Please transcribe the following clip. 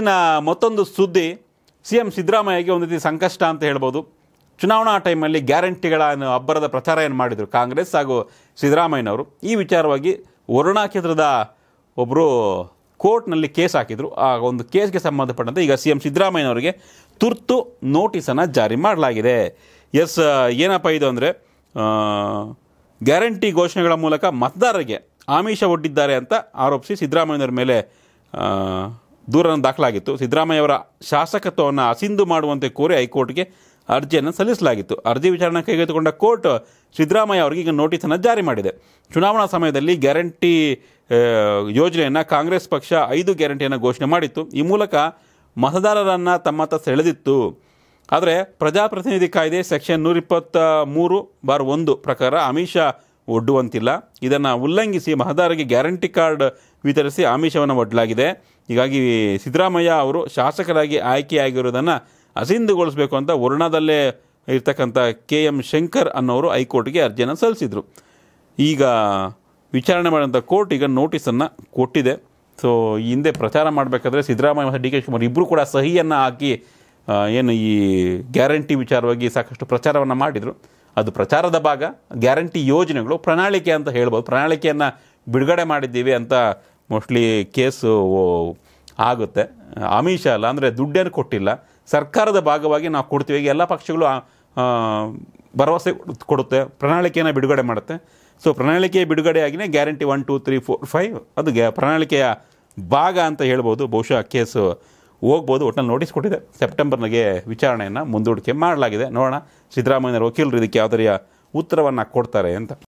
ಇವತ್ತಿನ ಮತ್ತೊಂದು ಸುದ್ದಿ ಸಿ ಎಂ ಸಿದ್ದರಾಮಯ್ಯಗೆ ಒಂದು ರೀತಿ ಸಂಕಷ್ಟ ಅಂತ ಹೇಳ್ಬೋದು ಚುನಾವಣಾ ಟೈಮಲ್ಲಿ ಗ್ಯಾರಂಟಿಗಳ ಅಬ್ಬರದ ಪ್ರಚಾರ ಏನು ಮಾಡಿದರು ಕಾಂಗ್ರೆಸ್ ಹಾಗೂ ಸಿದ್ದರಾಮಯ್ಯನವರು ಈ ವಿಚಾರವಾಗಿ ವರುಣಾ ಕ್ಷೇತ್ರದ ಒಬ್ಬರು ಕೋರ್ಟ್ನಲ್ಲಿ ಕೇಸ್ ಹಾಕಿದರು ಆ ಒಂದು ಕೇಸ್ಗೆ ಸಂಬಂಧಪಟ್ಟಂತೆ ಈಗ ಸಿ ಎಂ ಸಿದ್ದರಾಮಯ್ಯನವರಿಗೆ ತುರ್ತು ನೋಟಿಸನ್ನು ಜಾರಿ ಮಾಡಲಾಗಿದೆ ಎಸ್ ಏನಪ್ಪ ಇದು ಅಂದರೆ ಗ್ಯಾರಂಟಿ ಘೋಷಣೆಗಳ ಮೂಲಕ ಮತದಾರರಿಗೆ ಆಮಿಷ ಒಡ್ಡಿದ್ದಾರೆ ಅಂತ ಆರೋಪಿಸಿ ಸಿದ್ದರಾಮಯ್ಯನವರ ಮೇಲೆ ದೂರನ್ನು ದಾಖಲಾಗಿತ್ತು ಸಿದ್ದರಾಮಯ್ಯ ಅವರ ಶಾಸಕತ್ವವನ್ನು ಅಸಿಂಧು ಮಾಡುವಂತೆ ಕೋರಿ ಹೈಕೋರ್ಟ್ಗೆ ಅರ್ಜಿಯನ್ನು ಸಲ್ಲಿಸಲಾಗಿತ್ತು ಅರ್ಜಿ ವಿಚಾರಣೆ ಕೈಗೆತ್ತಿಕೊಂಡ ಕೋರ್ಟ್ ಸಿದ್ದರಾಮಯ್ಯ ಅವರಿಗೆ ಈಗ ನೋಟಿಸನ್ನು ಜಾರಿ ಮಾಡಿದೆ ಚುನಾವಣಾ ಸಮಯದಲ್ಲಿ ಗ್ಯಾರಂಟಿ ಯೋಜನೆಯನ್ನು ಕಾಂಗ್ರೆಸ್ ಪಕ್ಷ ಐದು ಗ್ಯಾರಂಟಿಯನ್ನು ಘೋಷಣೆ ಮಾಡಿತ್ತು ಈ ಮೂಲಕ ಮತದಾರರನ್ನು ತಮ್ಮತ್ತ ಸೆಳೆದಿತ್ತು ಆದರೆ ಪ್ರಜಾಪ್ರತಿನಿಧಿ ಕಾಯ್ದೆ ಸೆಕ್ಷನ್ ನೂರಿಪ್ಪತ್ತ ಮೂರು ಬಾರ್ ಒಂದು ಪ್ರಕಾರ ಅಮಿತ್ ಶಾ ಒಡ್ಡುವಂತಿಲ್ಲ ಇದನ್ನು ಉಲ್ಲಂಘಿಸಿ ಮಹದಾರಿಗೆ ಗ್ಯಾರಂಟಿ ಕಾರ್ಡ್ ವಿತರಿಸಿ ಆಮಿಷವನ್ನು ಒಡ್ಲಾಗಿದೆ ಹೀಗಾಗಿ ಸಿದ್ದರಾಮಯ್ಯ ಅವರು ಶಾಸಕರಾಗಿ ಆಯ್ಕೆಯಾಗಿರುವುದನ್ನು ಅಸಿಂಧುಗೊಳಿಸಬೇಕು ಅಂತ ವರ್ಣದಲ್ಲೇ ಇರ್ತಕ್ಕಂಥ ಕೆ ಎಂ ಶಂಕರ್ ಅನ್ನೋರು ಹೈಕೋರ್ಟ್ಗೆ ಅರ್ಜಿಯನ್ನು ಸಲ್ಲಿಸಿದರು ಈಗ ವಿಚಾರಣೆ ಮಾಡಿದಂಥ ಕೋರ್ಟ್ ಈಗ ನೋಟಿಸನ್ನು ಕೊಟ್ಟಿದೆ ಸೊ ಹಿಂದೆ ಪ್ರಚಾರ ಮಾಡಬೇಕಾದ್ರೆ ಸಿದ್ದರಾಮಯ್ಯ ಮತ್ತು ಡಿ ಕೆ ಶಿವಕುಮಾರ್ ಇಬ್ಬರು ಕೂಡ ಸಹಿಯನ್ನು ಹಾಕಿ ಏನು ಈ ಗ್ಯಾರಂಟಿ ವಿಚಾರವಾಗಿ ಸಾಕಷ್ಟು ಪ್ರಚಾರವನ್ನು ಮಾಡಿದರು ಅದು ಪ್ರಚಾರದ ಭಾಗ ಗ್ಯಾರಂಟಿ ಯೋಜನೆಗಳು ಪ್ರಣಾಳಿಕೆ ಅಂತ ಹೇಳ್ಬೋದು ಪ್ರಣಾಳಿಕೆಯನ್ನು ಬಿಡುಗಡೆ ಮಾಡಿದ್ದೀವಿ ಅಂತ ಮೋಸ್ಟ್ಲಿ ಕೇಸು ಆಗುತ್ತೆ ಆಮಿಷ ಅಲ್ಲ ಅಂದರೆ ದುಡ್ಡೇನು ಕೊಟ್ಟಿಲ್ಲ ಸರ್ಕಾರದ ಭಾಗವಾಗಿ ನಾವು ಕೊಡ್ತೀವಿ ಈಗ ಎಲ್ಲ ಪಕ್ಷಗಳು ಭರವಸೆ ಕೊಡುತ್ತೆ ಪ್ರಣಾಳಿಕೆಯನ್ನು ಬಿಡುಗಡೆ ಮಾಡುತ್ತೆ ಸೊ ಪ್ರಣಾಳಿಕೆ ಬಿಡುಗಡೆಯಾಗಿಯೇ guarantee one two three four five ಅದು ಗ್ಯಾ ಪ್ರಣಾಳಿಕೆಯ ಭಾಗ ಅಂತ ಹೇಳ್ಬೋದು ಬಹುಶಃ ಕೇಸು ಹೋಗ್ಬೋದು ಒಟ್ನಲ್ಲಿ ನೋಟಿಸ್ ಕೊಟ್ಟಿದೆ ಸೆಪ್ಟೆಂಬರ್ನಿಗೆ ವಿಚಾರಣೆಯನ್ನು ಮುಂದೂಡಿಕೆ ಮಾಡಲಾಗಿದೆ ನೋಡೋಣ ಸಿದ್ಧರಾಮಯ್ಯನ ವಕೀಲರು ಇದಕ್ಕೆ ಯಾವ ಉತ್ತರವನ್ನು ಕೊಡ್ತಾರೆ ಅಂತ